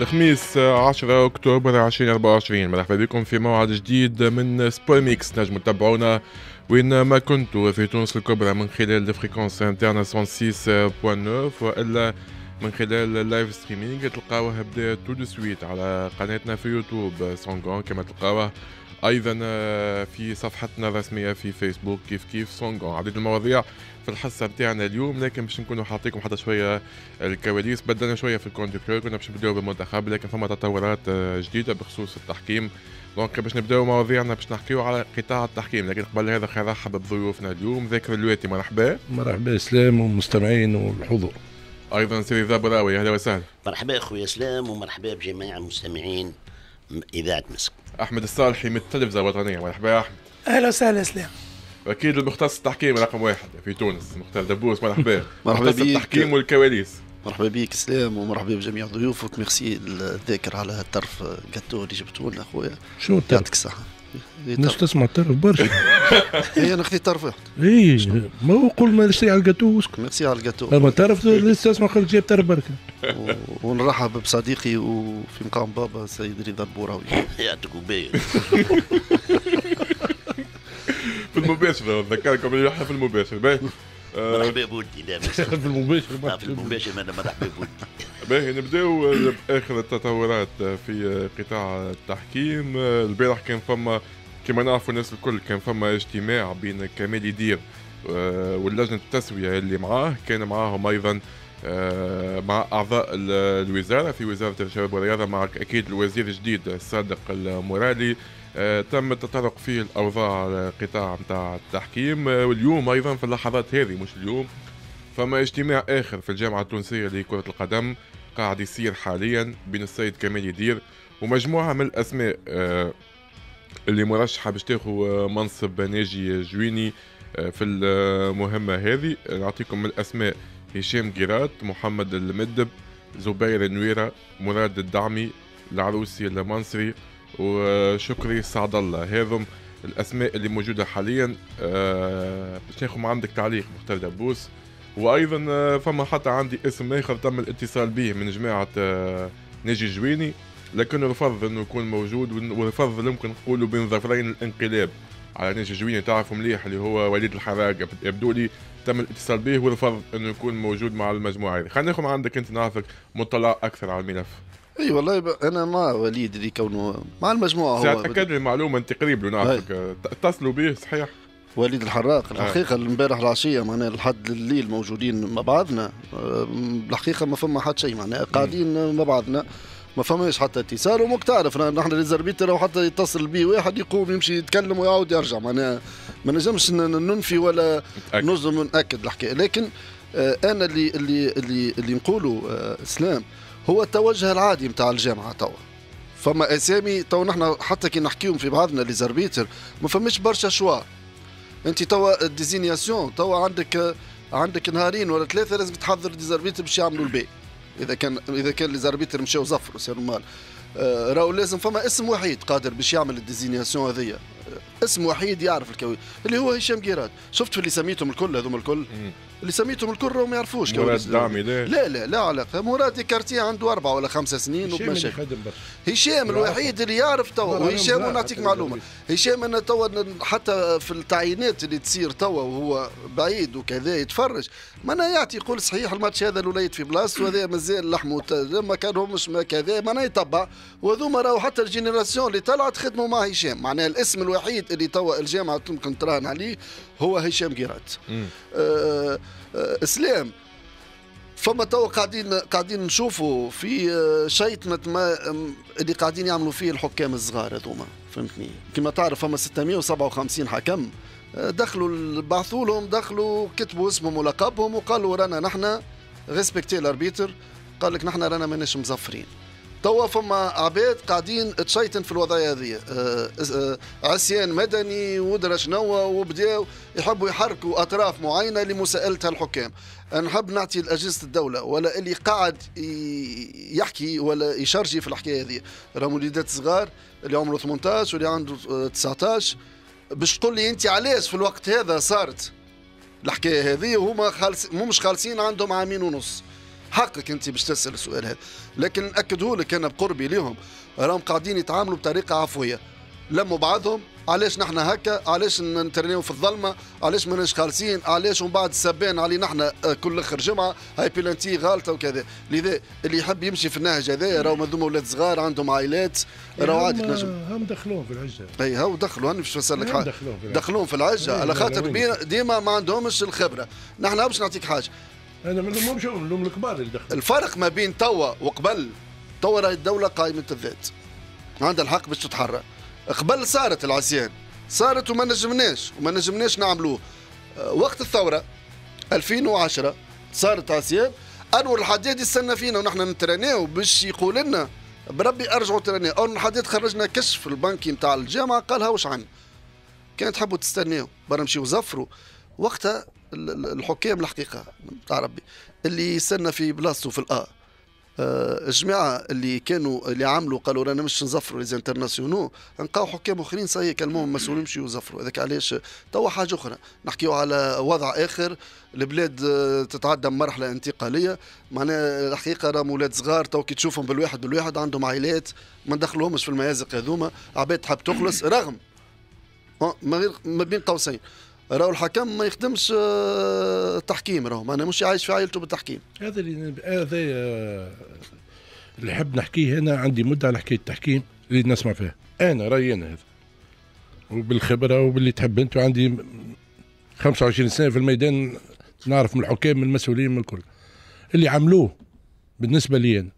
الخميس 10 اكتوبر 2024 مرحبا بكم في موعد جديد من سبور ميكس نجم تتابعونا وين ما كنتوا في تونس الكبرى من خلال الفريكونس انترنا 106.9 والا من خلال اللايف ستريمينغ تلقاوه بدا تو دو سويت على قناتنا في يوتيوب سونغون كما تلقاوه ايضا آه، في صفحتنا الرسميه في فيسبوك كيف كيف سونغ عديد المواضيع في الحصه بتاعنا اليوم لكن باش نكونوا حاطيكم حتى شويه الكواليس بدلنا شويه في الكونتيكتور كنا باش نبداو بالمنتخب لكن فما تطورات آه، جديده بخصوص التحكيم دونك باش نبداو مواضيعنا باش نحكيو على قطاع التحكيم لكن قبل هذا خير رحب بضيوفنا اليوم ذاكر اللواتي مرحبا مرحبا اسلام والمستمعين والحضور ايضا سيدي ذا اهلا وسهلا مرحبا خويا اسلام ومرحبا بجميع المستمعين اذاعه مسك احمد الصالحي من التلفزه الوطنيه مرحبا يا احمد اهلا وسهلا اسلام اكيد المختص التحكيم رقم واحد في تونس مختار دبوس مرحبا مرحبا بك التحكيم والكواليس مرحبا بك سلام ومرحبا بجميع ضيوفك ميرسي الذاكر على الطرف جاتو آه، اللي جبتوه لنا خويا الطرف؟ يعطيك الصحه الناس تسمع الطرف برشا هي إيه، طرف واحد اي ما هو قول ما نشري على الجاتو وسكت ميرسي على الجاتو ما تعرف لسه اسمع قال جايب تر بركه ونرحب بصديقي وفي مقام بابا سيد رضا البوراوي يعطيك باهي في المباشر نذكركم احنا في المباشر باهي مرحبا بودي في المباشر في المباشر انا مرحبا بودي باهي نبداو باخر التطورات في قطاع التحكيم البارح كان فما كما نعرفوا الناس الكل كان فما اجتماع بين كمال يدير آه، واللجنه التسويه اللي معاه كان معاهم ايضا آه، مع اعضاء الوزاره في وزاره الشباب والرياضه مع اكيد الوزير الجديد الصادق المرالي آه، تم التطرق فيه الاوضاع على قطاع نتاع التحكيم واليوم ايضا في اللحظات هذه مش اليوم فما اجتماع اخر في الجامعه التونسيه لكره القدم قاعد يصير حاليا بين السيد كمال يدير ومجموعه من الاسماء اللي مرشحه باش تاخذ آه، منصب ناجي جويني آه، في المهمه هذه نعطيكم الاسماء هشام جيرات محمد المدب زبير النويرة مراد الدعمي العروسي المنصري وشكري سعد الله هذم الاسماء اللي موجوده حاليا آه، باش ناخذ عندك تعليق مختار دبوس وايضا فما حتى عندي اسم اخر تم الاتصال به من جماعه ناجي جويني لكن رفض انه يكون موجود ورفض يمكن نقولوا بين ظفرين الانقلاب على ناس جويني تعرفوا مليح اللي هو وليد الحراقة يبدو لي تم الاتصال به ورفض انه يكون موجود مع المجموعة هذه خلينا ناخذ عندك انت نعرفك مطلع اكثر على الملف اي والله ب... انا مع وليد اللي كونه مع المجموعه هو تاكد لي المعلومه انت قريب له نعرفك اتصلوا به صحيح وليد الحراق آه. الحقيقة امبارح العشية معناها لحد الليل موجودين مع بعضنا آه، الحقيقة ما فما حد شيء معناها قاعدين مع بعضنا ما فماش حتى اتصال وموك تعرف نحن ريزربيتر لو حتى يتصل به واحد يقوم يمشي يتكلم ويعاود يرجع معناها ما نجمش ننفي ولا نظم ناكد الحكايه لكن آه، انا اللي اللي اللي اللي نقوله آه، اسلام هو التوجه العادي نتاع الجامعه توا فما اسامي تو نحن حتى كي نحكيهم في بعضنا لي زربيتر ما فماش برشا شوا انت توا ديزينياسيون توا عندك آه، عندك نهارين ولا ثلاثه لازم تحضر ديزربيتر باش يعملوا الباقي اذا كان اذا كان لي زاربيتر مشاو زفروا سي نورمال آه، راهو لازم فما اسم وحيد قادر باش يعمل الديزينياسيون هذيا اسم وحيد يعرف الكوي اللي هو هشام قيراد شفت في اللي سميتهم الكل هذوم الكل اللي سميتهم الكل راهم ما يعرفوش مراد دعمي لا لا لا لا علاقه مراد كارتيه عنده اربع ولا خمسة سنين ومشاكل هشام الوحيد اللي يعرف توا وهشام ونعطيك معلومه هشام انا توا حتى في التعيينات اللي تصير توا وهو بعيد وكذا يتفرج ما انا يعطي يقول صحيح الماتش هذا الوليد في بلاصته وهذا مازال لحمه ما كانهمش ما كذا ما انا يتبع وهذوما راهو حتى الجينيراسيون اللي طلعت خدموا مع هشام معناها الاسم الوحيد اللي توا الجامعه تمكن تراهن عليه هو هشام قيرات اسلام آه، آه، فما توا قاعدين قاعدين نشوفوا في آه، شيطنة ما اللي قاعدين يعملوا فيه الحكام الصغار هذوما فهمتني كما تعرف فما 657 حكم دخلوا بعثوا لهم دخلوا كتبوا اسمهم ولقبهم وقالوا رانا نحن ريسبكتي الاربيتر قال لك نحن رانا ماناش مزفرين توا فما عباد قاعدين تشيطن في الوضعيه هذه آه، آه، عصيان مدني ودرا شنوا وبداو يحبوا يحركوا اطراف معينه لمساءلتها الحكام نحب نعطي لاجهزه الدوله ولا اللي قاعد يحكي ولا يشرجي في الحكايه هذه راهم وليدات صغار اللي عمره 18 واللي عنده 19 آه، باش تقول لي انت علاش في الوقت هذا صارت الحكايه هذه وهما خالص مش خالصين عندهم عامين ونص حقك انت باش تسال السؤال هذا لكن ناكده لك انا بقربي لهم راهم قاعدين يتعاملوا بطريقه عفويه لموا بعضهم علاش نحن هكا علاش نترنيو في الظلمه علاش ماناش خالصين علاش ومن بعد سبان علي نحن آه، كل اخر جمعه هاي بيلانتي غالطه وكذا لذا اللي يحب يمشي في النهج هذا راهو مذوم اولاد صغار عندهم عائلات راهو عادي تنجم هم دخلوهم في العجه اي هاو دخلوا انا باش نسالك حاجه دخلوهم في العجه على خاطر ديما ما عندهمش الخبره نحن باش نعطيك حاجه انا ما نلومهمش نلوم الكبار اللي دخلوا الفرق ما بين توا وقبل توا راهي الدوله قائمه الذات عندها الحق باش تتحرك قبل صارت العصيان صارت وما نجمناش وما نجمناش نعملوه آه، وقت الثوره 2010 صارت عصيان انور الحداد يستنى فينا ونحن نترناو باش يقول لنا بربي ارجعوا ترناو انور الحداد خرجنا كشف البنكي نتاع الجامعه قالها واش عندنا كان تحبوا تستناو برا نمشيو زفروا وقتها الحكام الحقيقه تاع ربي اللي يستنى في بلاصتو في الأ الجماعه آه، اللي كانوا اللي عملوا قالوا رانا مش نزفروا لي انترناسيونو نلقاو حكام اخرين ساي كلموهم مسؤولين يمشوا يزفروا هذاك علاش توا حاجه اخرى نحكيو على وضع اخر البلاد آه، تتعدى مرحله انتقاليه معناها الحقيقه راهم ولاد صغار تو كي تشوفهم بالواحد بالواحد عندهم عائلات ما ندخلوهمش في المهازق هذوما عباد تحب تخلص رغم أه، ما غير ما بين قوسين راهو الحكم ما يخدمش التحكيم آه، راهو معناها مش عايش في عائلته بالتحكيم هذا اللي هذا آه، اللي نحب نحكيه انا عندي مده على حكايه التحكيم اللي نسمع فيها انا رايي انا هذا وبالخبره وباللي تحب انت وعندي 25 سنه في الميدان نعرف من الحكام من المسؤولين من الكل اللي عملوه بالنسبه لي انا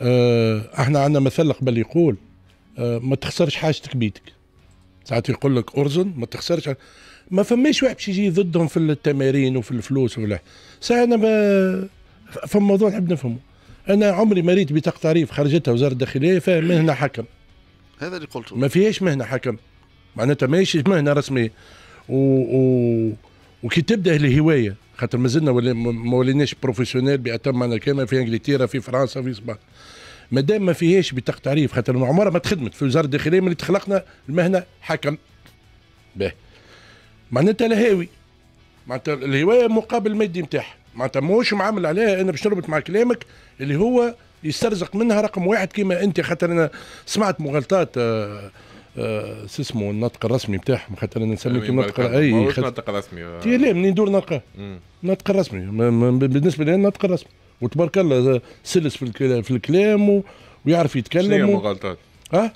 آه، احنا عندنا مثل قبل يقول آه ما تخسرش حاجتك بيدك ساعات يقول لك ارزن ما تخسرش ما فماش واحد باش يجي ضدهم في التمارين وفي الفلوس ولا ساعة انا ما فما موضوع نحب نفهمه انا عمري ما ريت بطاقه تعريف خرجتها وزاره الداخليه فيها مهنه حكم هذا اللي قلته ما فيهاش مهنه حكم معناتها ماهيش مهنه رسميه و... و... وكي تبدا الهوايه خاطر مازلنا ولي... ما وليناش بروفيسيونيل باتم معنى الكلمه في انجلترا في فرنسا في اسبانيا مادام ما فيهاش بطاقه تعريف خاطر عمرها ما تخدمت في وزاره الداخليه من اللي تخلقنا المهنه حكم به معناتها الهاوي معناتها الهوايه مقابل مادي نتاعها معناتها ماهوش معامل عليها انا باش نربط مع كلامك اللي هو يسترزق منها رقم واحد كيما انت خاطر انا سمعت مغالطات آه، آه، شو اسمه النطق الرسمي بتاعهم خاطر انا نسميك النطق أيوة، اي نطق رسمي لا منين يدور نطق النطق الرسمي بالنسبه لي النطق الرسمي وتبارك الله سلس في الكلام, ويعرف يتكلم شنو مغالطات؟ ها؟ أه؟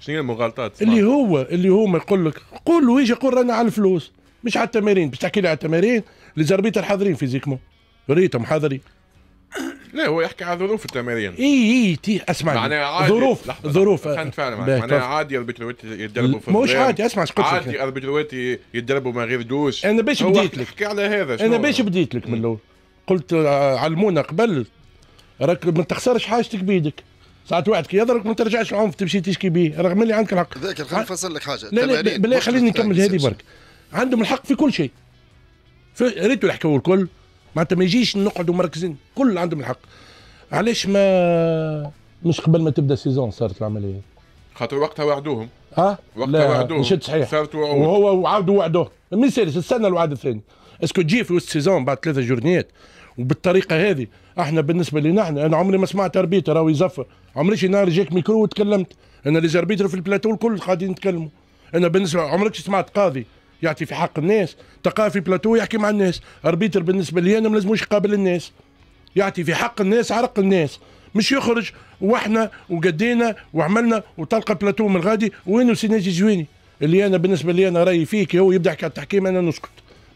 شنو هي المغالطات اللي هو اللي هو ما يقول لك قول له يجي يقول رانا على الفلوس مش على التمارين باش تحكي لي على التمارين الزربيتر حاضرين فيزيكمون ريتهم حاضرين لا هو يحكي على ظروف التمارين اي اي اسمع معناها عادي ظروف لحظة ظروف فهمت معناها عادي اربيتروات يتدربوا في مش عادي اسمع ايش قلت لك عادي اربيتروات يتدربوا من غير دوش انا باش بديت لك احكي على هذا انا باش بديت لك من الاول قلت آه، علمونا قبل راك ما تخسرش حاجتك بيدك ساعات واحد كي يضرك ما ترجعش العنف تمشي تشكي به رغم اللي عندك الحق ذاكر خليني نفسر لك حاجه لا لا بالله خليني نكمل هذه برك عندهم الحق في كل شيء ريتو يحكوا الكل معناتها ما يجيش نقعدوا مركزين كل عندهم الحق علاش ما مش قبل ما تبدا سيزون صارت العمليه خاطر وقتها وعدوهم ها وقتها وعدوهم مش صحيح صارت وهو وعاودوا وعدوه ما يصيرش استنى الوعد الثاني اسكو تجي في وسط سيزون بعد ثلاثة جورنيات وبالطريقه هذه احنا بالنسبه لنا احنا انا عمري ما سمعت اربيتر راهو يزفر شي نهار جاك ميكرو وتكلمت انا لي زاربيتر في البلاتو الكل قاعدين يتكلموا انا بالنسبه عمرك سمعت قاضي يعطي في حق الناس تلقاه في بلاتو يحكي مع الناس اربيتر بالنسبه لي انا ما لازموش يقابل الناس يعطي في حق الناس عرق الناس مش يخرج واحنا وقدينا وعملنا وتلقى بلاتو من غادي وينو سيناجي زويني اللي انا بالنسبه لي انا رايي فيك هو يبدا يحكي على التحكيم انا نسكت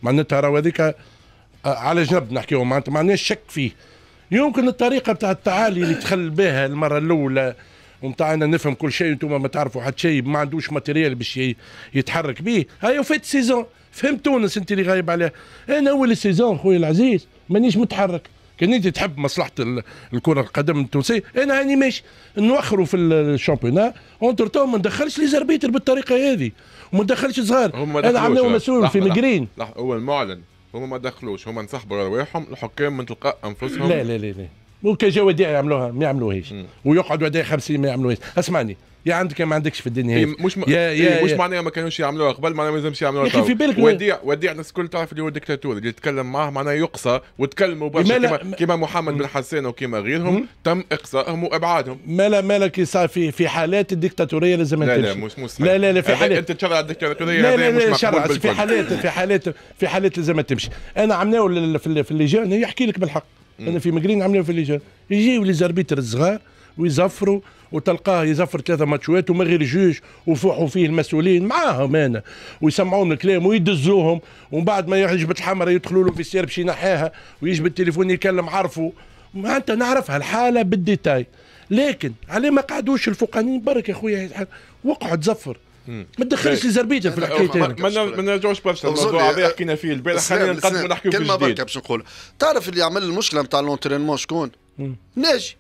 معناتها راهو هذيك آه، على جنب نحكيو معناتها ما عندناش شك فيه يمكن الطريقه نتاع التعالي اللي تخل بها المره الاولى أنا نفهم كل شيء انتم ما تعرفوا حتى شيء ما عندوش ماتيريال باش يتحرك به هاي فات سيزون فهمت تونس انت اللي غايب عليها انا اول سيزون خويا العزيز مانيش متحرك كان انت تحب مصلحه الكره القدم التونسيه انا هاني ماشي نوخروا في الشامبيونا اونتر تو ما ندخلش ليزربيتر بالطريقه هذه وما ندخلش صغار انا عملوا مسؤول في مجرين هو المعلن هما ما دخلوش هما انسحبوا رواحهم الحكام من تلقاء انفسهم لا لا لا لا وكان جا وديع يعملوها ما يعملوهاش ويقعد وديع 50 ما يعملوهاش اسمعني يا عندك يا ما عندكش في الدنيا هي إيه، مش م... يا إيه، يا مش معناها ما كانوش يعملوها قبل معناها ما لازمش يعملوها يا في بالك وديع وديع الناس الكل تعرف اللي هو ديكتاتور اللي يتكلم معاه معناها يقصى وتكلموا برشا كما, كما محمد بن حسان وكما غيرهم تم اقصائهم وابعادهم مالا مالا كي صار في في حالات الديكتاتوريه لازم لا لا مش مستحيل لا لا لا في حالات انت تشرع الديكتاتوريه لا لا لا شرع في حالات في حالات في حالات لازم تمشي انا عملناه في الليجان يحكي لك بالحق انا في مجرين عملناه في الليجان يجيو لي زاربيتر الصغار ويزفروا وتلقاه يزفر ثلاثه ماتشوات وما غير جوج وفوحوا فيه المسؤولين معاهم انا ويسمعوهم الكلام ويدزوهم ومن بعد ما يجبد الحمراء يدخلوا له في السير باش ينحيها ويجبد التليفون يكلم عرفه معناتها نعرفها الحاله بالديتاي لكن علي ما قعدوش الفوقانيين برك يا خويا وقعوا تزفر ما تدخلش الزربيجه طيب. في الحكايه ما نرجعوش برشا الموضوع هذا حكينا فيه البارح خلينا نقدموا نحكيو في كلمه برك باش نقول تعرف اللي عمل المشكله نتاع لونترينمون شكون؟ ناجي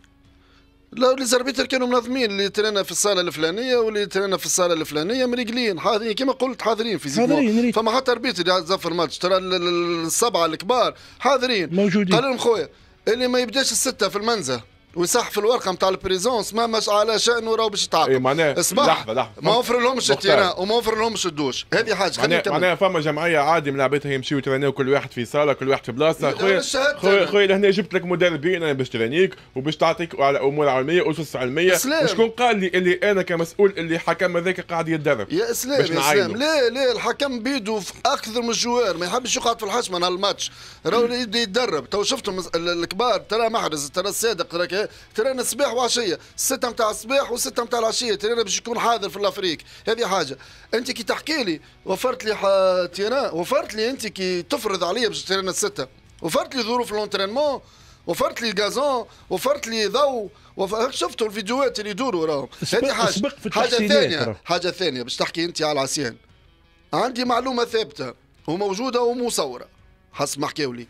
لا الزربيتر كانوا منظمين اللي ترانا في الصاله الفلانيه واللي ترانا في الصاله الفلانيه مريقلين حاضرين كما قلت حاضرين في زيدمون فما حتى ربيتر زفر ماتش ترى السبعه الكبار حاضرين موجودين قال لهم خويا اللي ما يبداش السته في المنزه وصح في الورقه نتاع البريزونس ما مش على شانه وراه باش يتعاقب اي معناها لحظه لحظه ما وفر لهمش التيران وما وفر لهمش الدوش هذه حاجه معناها معناها فما جمعيه عادي من العباد يمشيوا يترينيو كل واحد في صاله كل واحد في بلاصه خويا خويا خويا لهنا جبت لك مدربين انا باش ترانيك وباش تعطيك على امور علميه اسس علميه شكون قال لي اللي انا كمسؤول اللي حكم هذاك قاعد يتدرب يا اسلام يا اسلام لا لا الحكم بيدو في اكثر من الجوار ما يحبش يقعد في الحشمه نهار الماتش راهو يبدا يتدرب تو شفتهم الكبار ترى محرز ترى الصادق راك ترينا الصباح وعشيه السته نتاع الصباح والسته نتاع العشيه ترينا باش يكون حاضر في الافريك هذه حاجه انت كي تحكي لي وفرت لي تيران وفرت لي انت كي تفرض عليا باش ترينا السته وفرت لي ظروف لونترينمون وفرت لي غازون وفرت لي ضو وف... شفتوا الفيديوهات اللي يدوروا راهم هذه حاجه حاجه ثانيه حاجه ثانيه باش تحكي انت على العصيان عندي معلومه ثابته وموجوده ومصوره حسب ما حكاولي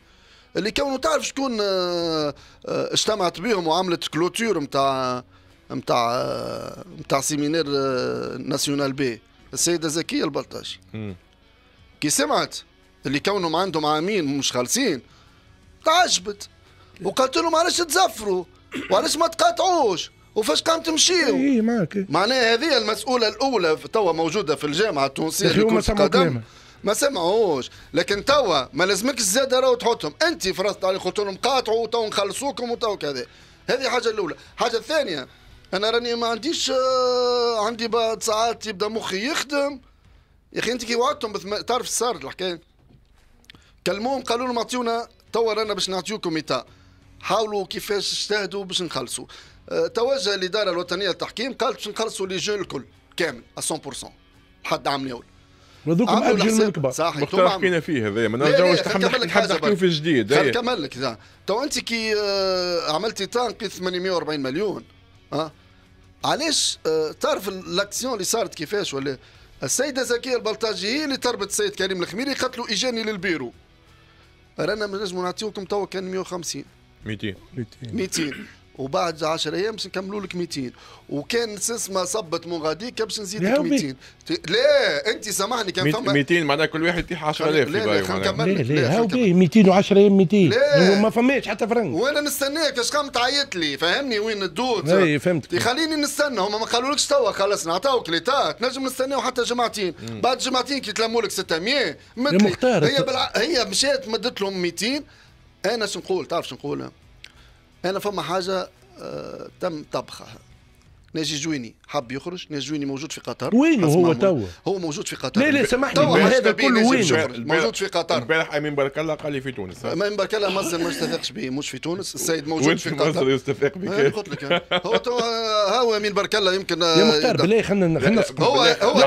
اللي كونه تعرف شكون آه، آه، اجتمعت بهم وعملت كلوتور نتاع نتاع نتاع سيمينير ناسيونال بي السيده زكيه البلطاش كي سمعت اللي كونهم عندهم عامين مش خالصين تعجبت وقالت لهم علاش تزفروا وعلاش ما تقاطعوش وفاش قام تمشيو اي معناها هذه المسؤوله الاولى توا موجوده في الجامعه التونسيه اللي هما قدم ما سمعوش لكن توا ما لازمكش زاد راهو تحطهم انت فرضت عليهم قلت لهم قاطعوا تو نخلصوكم وتو كذا هذه حاجه الاولى حاجه الثانيه انا راني ما عنديش آه عندي بعض ساعات يبدا مخي يخدم يا اخي انت كي وعدتهم بثم... تعرف صار الحكايه كلموهم قالوا لهم اعطيونا توا رانا باش نعطيوكم ايتا حاولوا كيفاش اجتهدوا باش نخلصوا أه توجه الاداره الوطنيه للتحكيم قالت باش نخلصوا لي جو الكل كامل 100% لحد عام الاول هذوك اجل من الكبار صحيح مختلفين فيه هذا ما نرجعوش نحب نحكيو في جديد خلينا إيه. نكمل لك زعما تو انت كي عملتي تانك 840 مليون ها آه. علاش آه، تعرف الاكسيون اللي صارت كيفاش ولا السيده زكيه البلطاجي هي اللي تربت السيد كريم الخميري قتلوا اجاني للبيرو رانا نجمو نعطيوكم توا كان 150 200 200 200 وبعد 10 ايام باش نكملوا لك 200 وكان سيسما صبت من غاديك باش نزيد لك 200 لا انت سامحني كان فما 200 معناها كل واحد يطيح 10000 لا لا خلينا نكمل لك لا هاو 210 ايام 200 لا ما فماش حتى فرنك وانا نستناك اش قام تعيط لي فهمني وين الدور اي فهمتك خليني نستنى هما ما قالولكش توا خلصنا عطاوك لي تاك نجم نستناو حتى جمعتين بعد جمعتين كي تلموا لك 600 مثلي هي هي مشات مدت لهم 200 انا شنقول تعرف شنقول انا فما حاجه آه، تم طبخها ناجي جويني حب يخرج نزويني موجود في قطر وين هو توا هو موجود في قطر لا لا سامحني هذا كله وين موجود في قطر امبارح امين برك الله قال لي في تونس امين برك الله مصر ما يستفاقش به مش في تونس السيد موجود في قطر مصدر يستفق بك قلت لك هو توا هو امين برك الله يمكن يا مختار بالله خلينا خلينا هو هو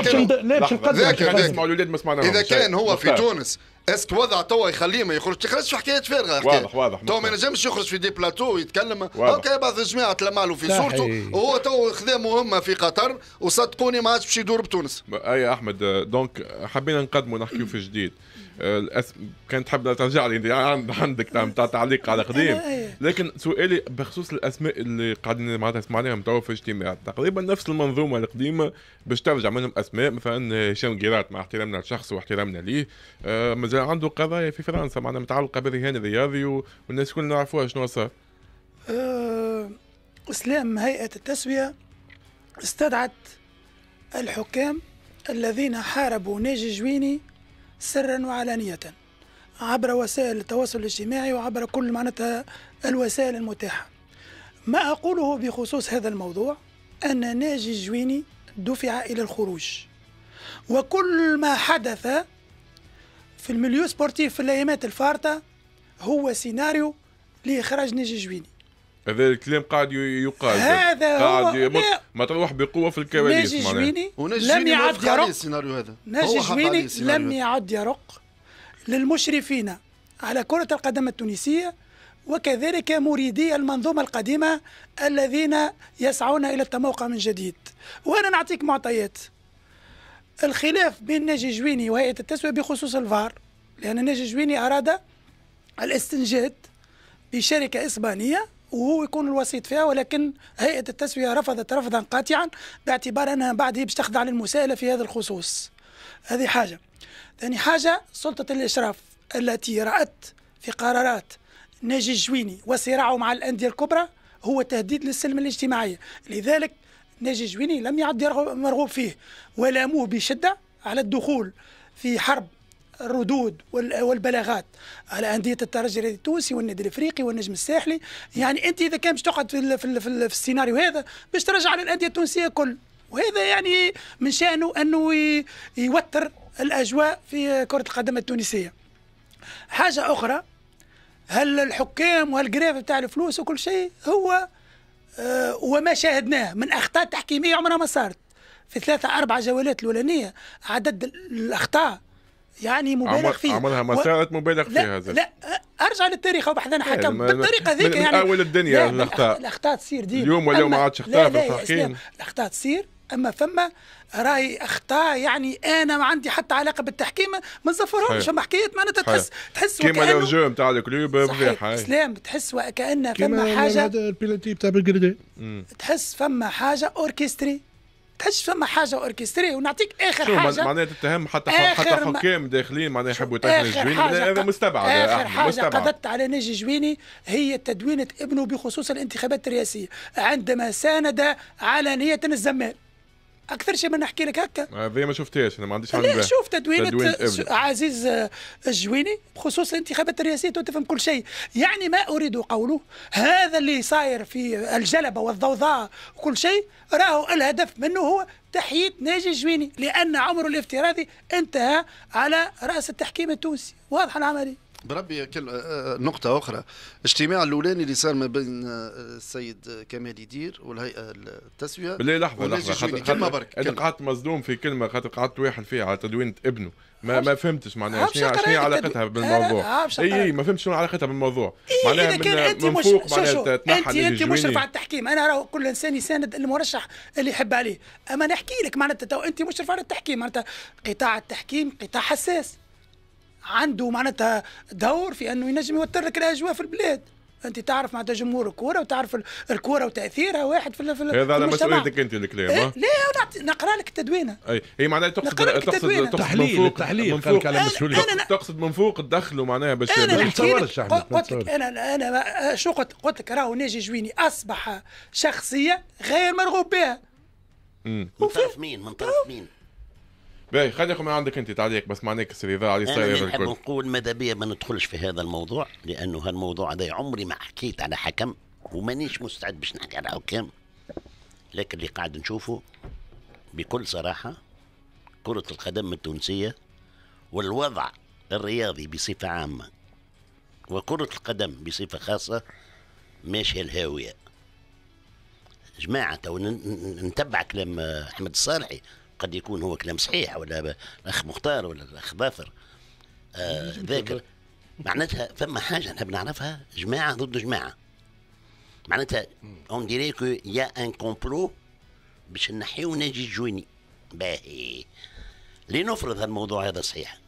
لا باش نقدر اذا كان هو في تونس اسك وضع توا يخليه ما يخرجش يخرجش في حكايات فارغه واضح واضح توا ما ينجمش يخرج في دي بلاتو يتكلم هكا بعض الجماعه تلمع له في صورته وهو توا خذا مهمه في قطر وصدقوني ما عادش باش يدور بتونس اي احمد دونك حبينا نقدموا نحكيوا في جديد أه، كان تحب ترجع لي عندك تاع تعليق على قديم لكن سؤالي بخصوص الاسماء اللي قاعدين معناتها نسمع عليهم توا في اجتماع تقريبا نفس المنظومه القديمه باش ترجع منهم اسماء مثلا هشام جيرات مع احترامنا لشخصه واحترامنا ليه أه، مازال عنده قضايا في فرنسا معناها متعلقه بالرهان الرياضي والناس الكل نعرفوها شنو صار. أه، اسلام هيئه التسويه استدعت الحكام الذين حاربوا ناجي جويني سرا وعلانية عبر وسائل التواصل الاجتماعي وعبر كل معناتها الوسائل المتاحة ما أقوله بخصوص هذا الموضوع أن ناجي الجويني دفع إلى الخروج وكل ما حدث في المليو سبورتيف في الأيامات الفارطة هو سيناريو لإخراج ناجي جويني هذا الكلام قاعد يقال هذا قاعد هو يمط... مطروح بقوه في الكواليس ناجي جويني لم يعد يرق السيناريو هذا ناجي جويني لم يعد يرق للمشرفين على كرة القدم التونسية وكذلك مريدي المنظومة القديمة الذين يسعون إلى التموقع من جديد وأنا نعطيك معطيات الخلاف بين ناجي جويني وهيئة التسوية بخصوص الفار لأن ناجي جويني أراد الاستنجاد بشركة إسبانية وهو يكون الوسيط فيها ولكن هيئه التسويه رفضت رفضا قاطعا باعتبار انها بعد هي باش تخضع للمساءله في هذا الخصوص هذه حاجه ثاني حاجه سلطه الاشراف التي رات في قرارات ناجي الجويني وصراعه مع الانديه الكبرى هو تهديد للسلم الاجتماعي لذلك ناجي الجويني لم يعد مرغوب فيه ولاموه بشده على الدخول في حرب الردود والبلاغات على انديه الترجي التونسي والنادي الافريقي والنجم الساحلي يعني انت اذا كان باش تقعد في, في, في, في السيناريو هذا باش ترجع على الانديه التونسيه كل وهذا يعني من شانه انه يوتر الاجواء في كره القدم التونسيه حاجه اخرى هل الحكام والجراف بتاع الفلوس وكل شيء هو أه وما شاهدناه من اخطاء تحكيميه عمرها ما صارت في ثلاثة أربعة جولات الأولانية عدد الأخطاء يعني مبالغ فيه عملها مساءة و... مبالغ فيها لا, لا ارجع للتاريخ وبعد انا حكم يعني بالطريقه ذيك يعني من اول الدنيا الاخطاء الاخطاء تصير دي اليوم ولا ما عادش اخطاء في التحقيق الاخطاء تصير اما فما راي اخطاء يعني انا ما عندي حتى علاقه بالتحكيم ما نزفرهمش اما حكايات معناتها تحس تحس كيما الرجوم نتاع الكلوب سلام تحس وكانه فما حاجه البيلاتي تحس فما حاجه اوركستري تحس فما حاجه اوركستري ونعطيك اخر شو حاجه معناها تتهم حتى حتى حكام داخلين معناها يحبوا يتهموا جويني هذا مستبعد اخر آه، حاجه مستبعد. قضت على ناجي جويني هي تدوينه ابنه بخصوص الانتخابات الرئاسيه عندما ساند علنيه الزمان اكثر شيء ما نحكي لك هكا آه، هذه ما شفتهاش انا ما عنديش لا شوف تدوينه آه، عزيز آه، الجويني بخصوص الانتخابات الرئاسيه تفهم كل شيء يعني ما اريد قوله هذا اللي صاير في الجلبه والضوضاء وكل شيء راهو الهدف منه هو تحييد ناجي الجويني لان عمره الافتراضي انتهى على راس التحكيم التونسي واضحه العمليه بربي كل آه، آه، نقطة أخرى الاجتماع الأولاني اللي صار ما بين آه، السيد كمال يدير والهيئة التسوية بالله لحظة لحظة خاطر كلمة برك أنا قعدت مصدوم في كلمة خاطر قعدت واحد فيها على تدوينة ابنه ما ما فهمتش معناها شنو شنو علاقتها بالموضوع اي اي ما فهمتش شنو علاقتها بالموضوع إيه معناها من, من فوق معناها تنحى انت انت مشرف على التحكيم انا راه كل انسان يساند المرشح اللي يحب عليه اما نحكي لك معناتها انت مشرف على التحكيم معناتها قطاع التحكيم قطاع حساس عنده معناتها دور في انه ينجم يوتر لك الاجواء في البلاد انت تعرف معناتها جمهور الكوره وتعرف الكوره وتاثيرها واحد في المجتمع هذا على مسؤوليتك انت الكلام إيه؟ لا نقرا لك التدوينه اي هي معناها تقصد تقصد تحليل تحليل من فوق على أنا... تقصد من فوق تدخله معناها باش ما نتصورش قلت لك انا انا شو قلت قلت لك راهو ناجي جويني اصبح شخصيه غير مرغوب بها من طرف مين من طرف مين باهي خلينا ناخذ من عندك انت تعليق بس سيدي السيرفر علي صاير الكل نقول ماذا بيا ما ندخلش في هذا الموضوع لانه هالموضوع هذا عمري ما حكيت على حكم ومانيش مستعد باش نحكي على حكام لكن اللي قاعد نشوفه بكل صراحه كره القدم التونسيه والوضع الرياضي بصفه عامه وكره القدم بصفه خاصه ماشيه الهاويه جماعه نتبع كلام احمد الصالحي قد يكون هو كلام صحيح ولا الاخ مختار ولا الاخ ظافر آه، ذاكر معناتها فما حاجه نحب نعرفها جماعه ضد جماعه معناتها اون ديري كو يا ان كومبلو باش نحيو ناجي جويني باهي لنفرض هالموضوع هذا صحيح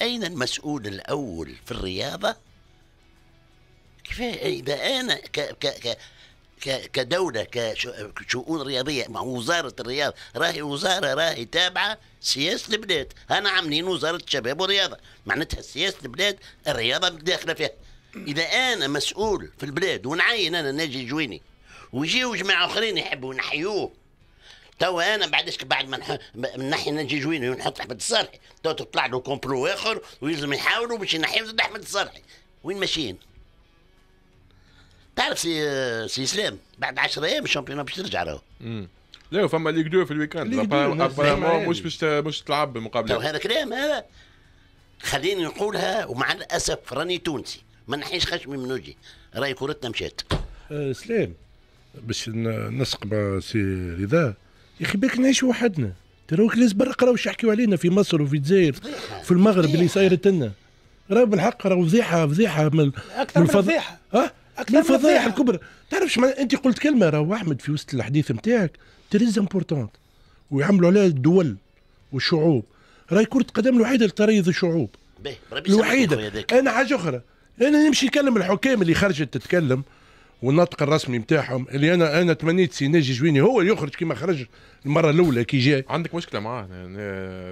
اين المسؤول الاول في الرياضه كيف اذا انا ك ك ك كدوله كشؤون رياضيه مع وزاره الرياضه راهي وزاره راهي تابعه سياسه البلاد انا عاملين وزاره الشباب والرياضه معناتها سياسه البلاد الرياضه داخله فيها اذا انا مسؤول في البلاد ونعين انا ناجي جويني ويجيو جماعه اخرين يحبوا نحيوه توا انا بعد بعد ما نحي نجي جويني ونحط احمد الصالحي تو تطلع له كومبلو اخر ويلزم يحاولوا باش ينحيوا احمد الصالحي وين ماشيين؟ تعرف سي سي اسلام بعد 10 ايام الشامبيون باش ترجع راهو لا فما ليك دو في الويكاند ابارمون مش باش مش تلعب بمقابله هذا كلام هذا خليني نقولها ومع الاسف راني تونسي ما نحيش خشمي من وجهي راهي كرتنا مشات اسلام باش نسقم سي رضا يا اخي باك نعيشوا وحدنا ترى لازم برا واش يحكيو علينا في مصر وفي الجزائر في المغرب اللي صايرت لنا راه بالحق راه فضيحه فضيحه من اكثر من فضيحه اكثر الفضايح الكبرى تعرف تعرفش انت قلت كلمه راهو احمد في وسط الحديث نتاعك تريز امبورتونت ويعملوا عليها الدول والشعوب راهي كره قدم الوحيده اللي تريض الشعوب الوحيده انا حاجه اخرى انا نمشي نكلم الحكام اللي خرجت تتكلم والناطق الرسمي نتاعهم اللي انا انا تمنيت سي ناجي جويني هو اللي يخرج كيما خرج المره الاولى كي جاي عندك مشكله معاه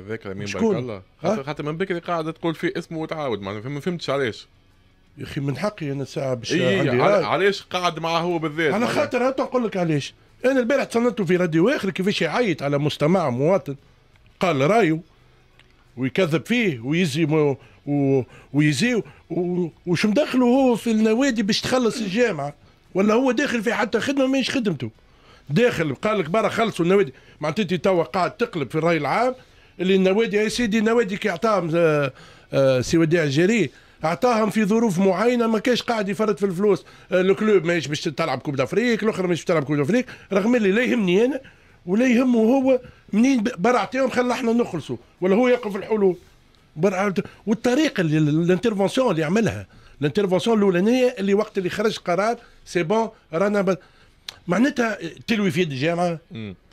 ذاك مين بارك الله خاطر من بكري قاعده تقول في اسمه وتعاود ما فهمتش علاش يا اخي من حقي انا ساعه باش إيه علاش قاعد معاه هو بالذات على خاطر نقول لك علاش انا البارح تصنت في راديو اخر كيفاش يعيط على مستمع مواطن قال رايه ويكذب فيه ويزي و... و... ويزي و... وش مدخله هو في النوادي باش تخلص الجامعه ولا هو داخل في حتى خدمه ماهيش خدمته داخل قال لك برا خلصوا النوادي معناتها انت توا قاعد تقلب في الراي العام اللي النوادي يا سيدي النوادي كي يعطاها آه، آه، سي وديع الجري اعطاهم في ظروف معينه ما كانش قاعد يفرط في الفلوس آه، الكلوب ماهيش باش تلعب كوب دافريك الاخر ماهيش تلعب كوب دافريك رغم اللي لا يهمني انا ولا يهمه هو منين برعتهم خلى احنا نخلصوا ولا هو يقف الحلول والطريقه اللي الانترفونسيون اللي عملها الانترفونسيون الاولانيه اللي وقت اللي خرج قرار سي بون رانا ب... معناتها تلوي في يد الجامعه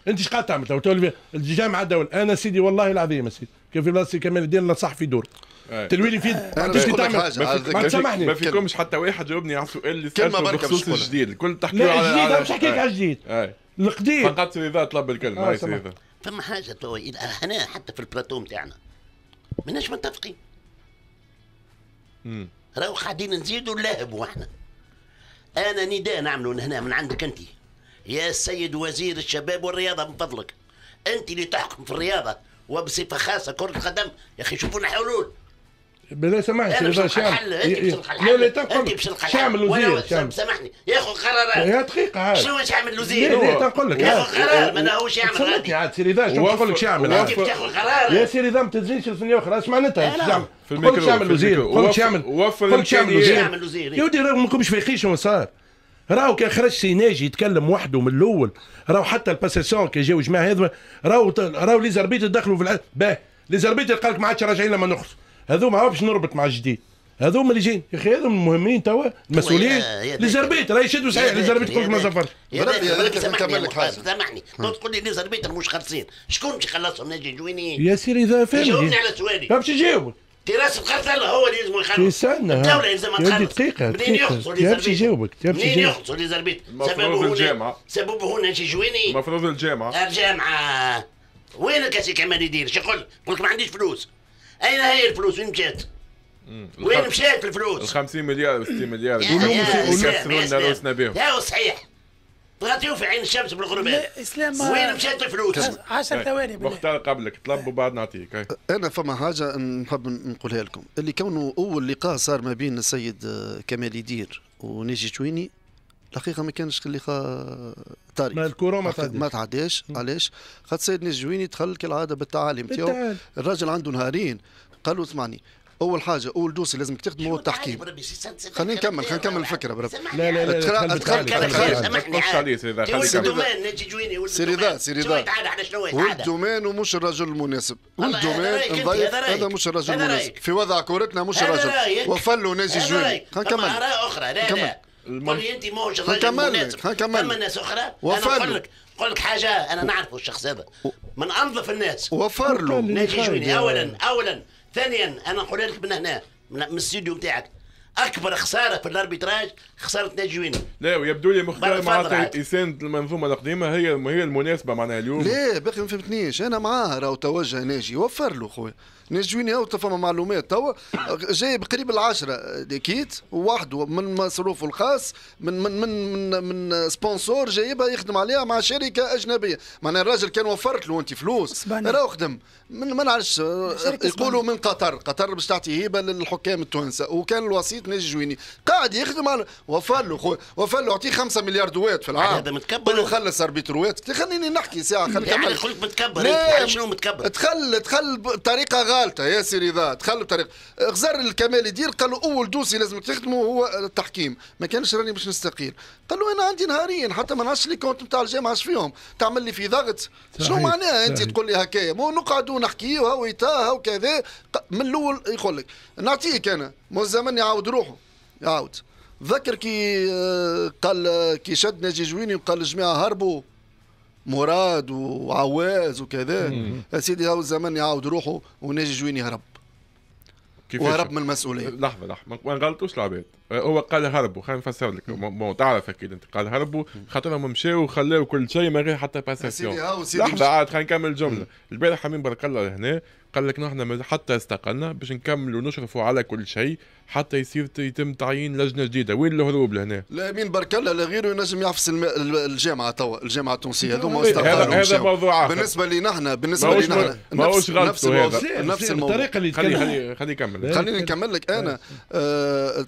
انت ايش قاعد تعمل الجامعه الدول انا سيدي والله العظيم يا سيدي كيف بلاصتي كمال الدين صح في دور فيد يفيد قداش بتعمل سامحني ما فيكمش حتى واحد جاوبني على السؤال اللي سالته بخصوص الجديد الكل تحكي على الجديد مش حكيك إيه. على الجديد إيه. القديم فقط سيدي طلب الكلمه هاي سيدا فما حاجه تو هنا حتى في البلاتو نتاعنا ماناش متفقين راهو قاعدين نزيدوا اللهب احنا انا نداء نعمله هنا من عندك انت يا سيد وزير الشباب والرياضه من فضلك انت اللي تحكم في الرياضه وبصفه خاصه كره القدم يا اخي شوفوا لنا حلول بلا سامحني سي شامل لا لا تنقل لك شامل وزير شامل سامحني ياخذ قرارات يا دقيقة عاد شنو يعمل الوزير؟ لا لا تنقل لك ياخذ قرار ما هوش يعمل سامحني عاد سيري شنو نقول لك شامل انت تاخذ قرار يا سيري ما تزيدش الثنية أخرى اش معناتها زعما قلت شامل وزير قلت شامل قلت شامل وزير يا ودي راهم ماكمش فايقين شنو صار راهو كان خرج سي ناجي يتكلم وحده من الاول راهو حتى الباسيسيون كي جاو جماعه هذو راهو راهو لي زربيت دخلوا في باه لي زربيت قال لك ما عادش راجعين لما نخلص هذو ما عرفش نربط مع الجديد هذو اللي جايين يا اخي هذو المهمين توا المسؤولين لزربيت راهي شدوا صحيح لزربيت كلك ما زفرش يا سامحني سامحني تقول لي لزربيت مش خالصين شكون باش يخلصهم ناجي جويني يا سيدي اذا فهمت جاوبني على سؤالي باش يجاوبك تراس القتل هو اللي لازم يخلص يستنى الدولة لازم تخلص دقيقة منين يخلصوا لي زربيت يجاوبك منين يخلصوا لي زربيت سببه الجامعة سببه هنا شي جويني المفروض الجامعة الجامعة وينك يا سي كمال يدير شو يقول لك ما عنديش فلوس اين هي الفلوس وين مشات؟ وين مشات الفلوس؟ 50 مليار و 60 مليار كلهم يكسروا لنا روسنا بهم لا صحيح تغطيو في عين الشمس بالغربات اسلام وين مشات الفلوس 10 إيه، ثواني مختار قبلك طلب وبعد نعطيك إيه. انا فما حاجه نحب نقولها لكم اللي كونه اول لقاء صار ما بين السيد آه، كمال يدير وناجي شويني الحقيقه ما كانش اللي خا طريق ما الكره ما تعديش ما تعديش علاش خاطر سيد الجويني دخل كالعاده بالتعاليم نتاعو الراجل عنده نهارين قال له اسمعني اول حاجه اول دوسي لازم تخدم هو التحكيم خلينا نكمل خلينا نكمل الفكره بربي لا لا لا لا تخلص عليه سيدي ولد الدومان نجي جويني ولد الدومان سيدي ولد الدومان ومش الرجل المناسب ولد الدومان نضيف هذا مش الرجل المناسب في وضع كورتنا مش الرجل وفلوا ناجي جويني خلينا نكمل اراء اخرى لا لا المن... لي انت موش راجل مناسب ثم ناس اخرى وفر انا نقول لك نقول لك حاجه انا نعرفه الشخص هذا من انظف الناس وفر له اولا اولا ثانيا انا نقول لك من هنا من الاستوديو نتاعك اكبر خساره في الاربيتراج خساره ناجي لا ويبدو لي مختار معناتها يساند المنظومه القديمه هي هي المناسبه معناها اليوم لا باقي ما فهمتنيش انا معاه راهو توجه ناجي وفر له خويا ناجويني هو تفهم معلومات توا جايب قريب العشرة ديكيت وواحد من مصروفه الخاص من من من من, من سبونسور جايبها يخدم عليها مع شركه اجنبيه معناها الراجل كان وفرت له انت فلوس راهو خدم من ما نعرفش يقولوا من قطر قطر باش تعطي هيبه للحكام التوانسه وكان الوسيط تنجم جويني قاعد يخدم على وفر له خو... وفر له اعطيه 5 مليار دوات في العام هذا متكبر قول خلص اربيت روات خليني نحكي ساعه خليني يعني قلت متكبر إيه؟ نعم. شنو متكبر تخل تخل بطريقه غالطه يا سي رضا تخل بطريقه غزر الكمال يدير قال له اول دوسي لازم تخدمه هو التحكيم ما كانش راني باش نستقيل قال له انا عندي نهارين حتى ما نعرفش لي كونت نتاع الجامعه فيهم تعمل لي في ضغط شنو معناها انت تقول لي هكايا مو نقعدوا نحكيوها ويتاها وكذا من الاول يقول لك نعطيك انا مو الزمن يعاود روحه يعاود ذكر كي آه، قال كي شد ناجي جويني وقال الجماعه هربوا مراد وعواز وكذا يا سيدي هاو الزمن يعاود روحه وناجي جويني هرب وهرب من المسؤوليه لحظه لحظه ما نغلطوش العباد هو قال هربوا خلينا نفسر لك تعرف اكيد انت قال هربوا خاطرهم مشاو وخلاو كل شيء ما غير حتى باساسيون لحظه عاد خلينا نكمل الجمله البارح حميم برك الله هنا قال لك نحن حتى استقلنا باش نكملوا نشرفوا على كل شيء حتى يصير يتم تعيين لجنه جديده وين الهروب لهنا لا مين برك الله لا غيره ينجم يعفس الم... الجامعه توا الجامعه التونسيه هذوما هذا هذا موضوع اخر بالنسبه لي نحن بالنسبه لي نحن ماهوش نفس هذا نفس الموضوع الطريقه اللي خلي خلي خلي كمل خليني نكمل لك انا آه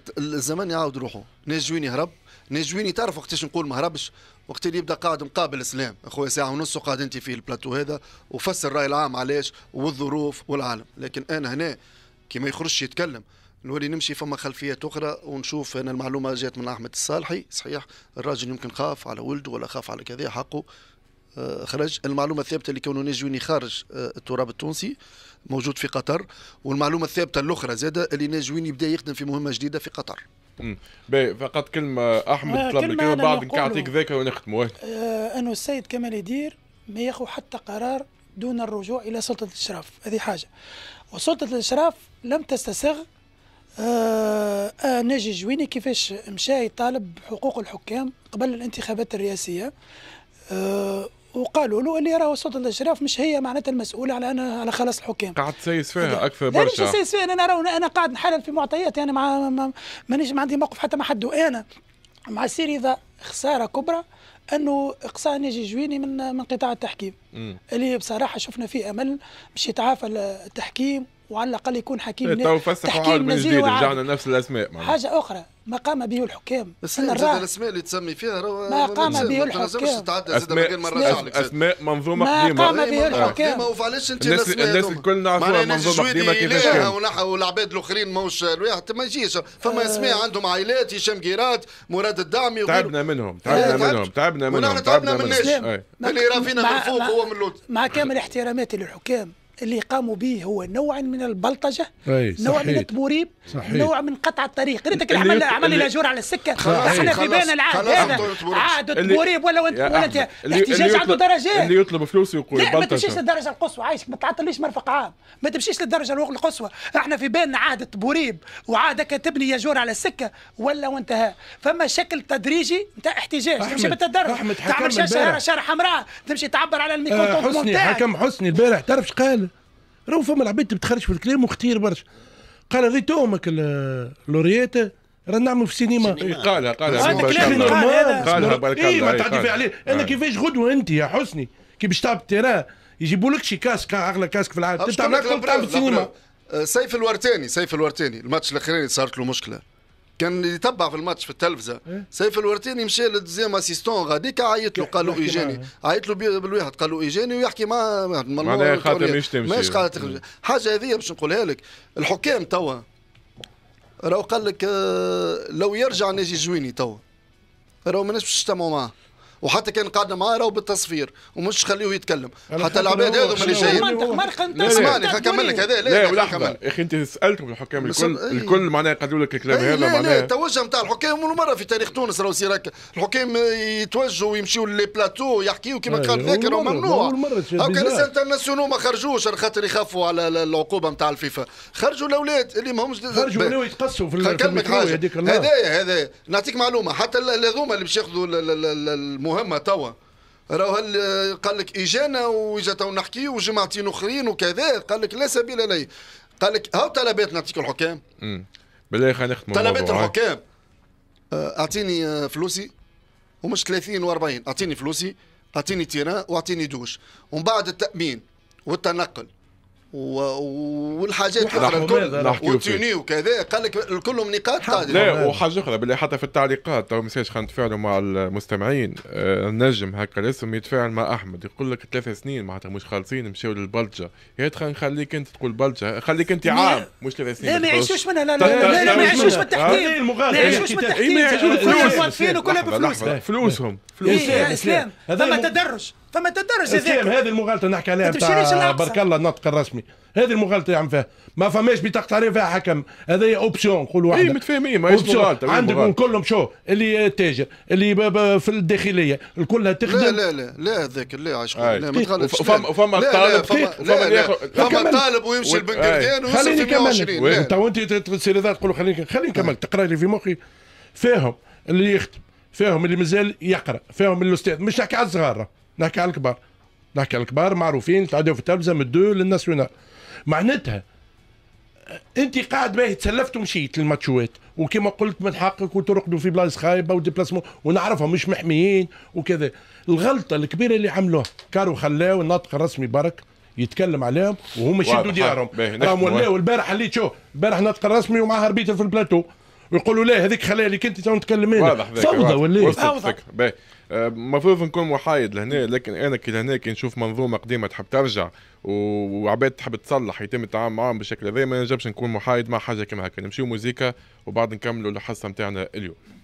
يعاود روحه ناجويني هرب ناجويني تعرف وقتاش نقول ما هربش وقت اللي يبدا قاعد مقابل اسلام اخويا ساعه ونص وقاعد انت في البلاتو هذا وفسر الراي العام علاش والظروف والعالم لكن انا هنا كي ما يخرجش يتكلم نولي نمشي فما خلفيات اخرى ونشوف انا المعلومه جات من احمد الصالحي صحيح الراجل يمكن خاف على ولده ولا خاف على كذا حقه آه، خرج المعلومه الثابته اللي كونه نجويني خارج آه، التراب التونسي موجود في قطر والمعلومه الثابته الاخرى زاده اللي نجويني بدا يخدم في مهمه جديده في قطر باهي فقط كلمه احمد طلب آه، الكلمه بعد نعطيك ذاك ونختموا آه، انه السيد كمال يدير ما ياخذ حتى قرار دون الرجوع الى سلطه الاشراف هذه حاجه وسلطه الاشراف لم تستسغ آه, آه ناجي جويني كيفاش مشى يطالب بحقوق الحكام قبل الانتخابات الرئاسيه آه وقالوا له اللي راهو صوت الاشراف مش هي معناتها المسؤوله على انا على خلاص الحكام قاعد سايس فيها اكثر برشا لا سايس فيها انا راه انا قاعد نحلل في معطياتي انا مع مانيش ما عندي موقف حتى مع حد وانا مع سيري ذا خساره كبرى انه اقصاء ناجي جويني من من قطاع التحكيم م. اللي بصراحه شفنا فيه امل باش يتعافى التحكيم وعلى الاقل يكون حكيم إيه، تو فسحوا من جديد رجعنا نفس الاسماء معنا. حاجه اخرى ما قام به الحكام أن الاسماء اللي تسمي فيها ما قام به الحكام تتعدى زاد مليون مره اسماء منظومه قديمه ما قام به أيوة. الحكام وعلاش انت الناس الناس الكل نعرفوها منظومه قديمه كيفاش كان والعباد الاخرين ماهوش الواحد ما يجيش فما آه. اسماء عندهم عائلات هشام قيرات مراد الدعمي تعبنا منهم تعبنا إيه، منهم تعبنا منهم تعبنا من الناس اللي راه فينا من الفوق هو من اللوت مع كامل احتراماتي للحكام اللي قاموا به هو نوع من البلطجه نوع من التموريب نوع من قطع الطريق قريتك اللي عمل عمل لي على السكه احنا في بين العهد هذا عهد التموريب ولا انت ولا انت الاحتجاج عنده درجات اللي يطلب فلوس يقول بلطجه ما تمشيش للدرجه القصوى عايشك ما تعطليش مرفق عام ما تمشيش للدرجه القصوى احنا في بين عهد التبوريب وعادك تبني يجور على السكه ولا وانتهى فما شكل تدريجي نتاع احتجاج تمشي بالتدرج تعمل شاشه شارع حمراء تمشي تعبر على الميكروفون آه، حسني حكم حسني البارح تعرف قال راهو فما العباد بتخرج في الكلام وختير برشا قال ريتو لوريات رانا نعملوا في السينما قالها قالها هذا كلام قالها بارك الله إيه، قالها قالها قالها عليه انا كيفاش غدوه انت يا حسني كي باش قالها قالها يجيبوا لك شي كاسك اغلى كاسك في العالم قالها في السينما سيف الورتاني سيف الورتاني الماتش الاخراني صارت له مشكله كان يتبع في الماتش في التلفزه إيه؟ سيف الورتيني مشى للدوزيام اسيستون غاديك عيط له قال له ايجاني عيط له بالواحد قال له ايجاني ويحكي مع معناها خاطر مش تمشي قاعد تخرج حاجه هذه باش نقولها لك الحكام توا راهو قال لك آه، لو يرجع ناجي جويني توا راهو ماناش باش تجتمعوا معاه وحتى كان قاعدنا معاه راهو بالتصفير ومش خليه يتكلم حتى العباد هذو اللي جايين اسمعني خليني لك هذا لا لا يا اخي انت سالتهم الحكام الكل إيه. الكل معناها قالوا لك الكلام إيه، هذا معناها التوجه نتاع الحكام اول مره في تاريخ تونس راهو سيراك الحكام يتوجهوا ويمشيو بلاتو يحكيوا كما قال ذاك راهو ممنوع هاو كان انترناسيونو ما خرجوش على خاطر يخافوا على العقوبه نتاع الفيفا خرجوا الاولاد اللي ماهمش خرجوا ولاو يتقصوا في هذاك هذايا هذايا نعطيك معلومه حتى هذوما اللي باش ياخذوا مهمه توا راه هل آه، قال لك اجانا واجا تو نحكي وجماعتين اخرين وكذا قال لك لا سبيل لي قال لك هاو طلبات نعطيك الحكام بالله خلينا نختم طلبات الحكام آه، اعطيني آه، فلوسي ومش 30 و40 اعطيني فلوسي اعطيني تيران واعطيني دوش ومن بعد التامين والتنقل و... والحاجات الاخرى والتوني وكذا قال لك كلهم نقاط لا وحاجه اخرى باللي حتى في التعليقات تو مساج خلينا نتفاعلوا مع المستمعين النجم هكا الاسم يتفاعل مع احمد يقول لك ثلاث سنين معناتها مش خالصين مشاو للبلجه يا تخا نخليك انت تقول بلجه خليك انت عام مش ثلاث سنين لا ما يعيشوش منها لا لا لا لا ما يعيشوش من التحكيم ما يعيشوش من التحكيم كلهم واقفين فلوسهم بفلوس فلوسهم فلوسهم اسلام فما تدرج فما تدرج هذاك هذه المغالطه نحكي عليها بتاع برك الله النطق الرسمي هذه المغالطه يعمل فيها ما فماش بطاقه عليه فيها حكم هذا هي اوبسيون نقول واحد اي متفاهمين ما مغالطه عندكم كلهم شو اللي تاجر اللي في الداخليه الكلها تخدم لا لا لا لا هذاك لا عشان لا ما فما فما طالب فما طالب ويمشي البنغلاديان خليني نكمل انت وانت تصير هذا تقول خليني خليني نكمل تقرا لي في مخي فيهم اللي يخدم فيهم اللي مازال يقرا فيهم الاستاذ مش نحكي على الصغار نحكي على الكبار نحكي على الكبار معروفين تعدوا في التلفزه من الدو للناسيونال معناتها انت قاعد باهي تسلفت ومشيت للماتشوات وكما قلت من حقك وترقدوا في بلايص خايبه وديبلاسمون ونعرفهم مش محميين وكذا الغلطه الكبيره اللي عملوها كارو خلاو الناطق الرسمي برك يتكلم عليهم وهم يشدوا ديارهم راهم ولاو البارح اللي تشوف البارح الناطق الرسمي ومعها ربيتر في البلاتو ويقولوا لا هذيك خلايا اللي كنت تتكلم نتكلم واضح فوضى ولا إيه؟ فوضى المفروض نكون محايد لهنا لكن انا كي لهنا كي نشوف منظومه قديمه تحب ترجع وعباد تحب تصلح يتم التعامل معاهم بالشكل هذا ما نجمش نكون محايد مع حاجه كما هكا نمشيو موزيكا وبعد نكملوا الحصه نتاعنا اليوم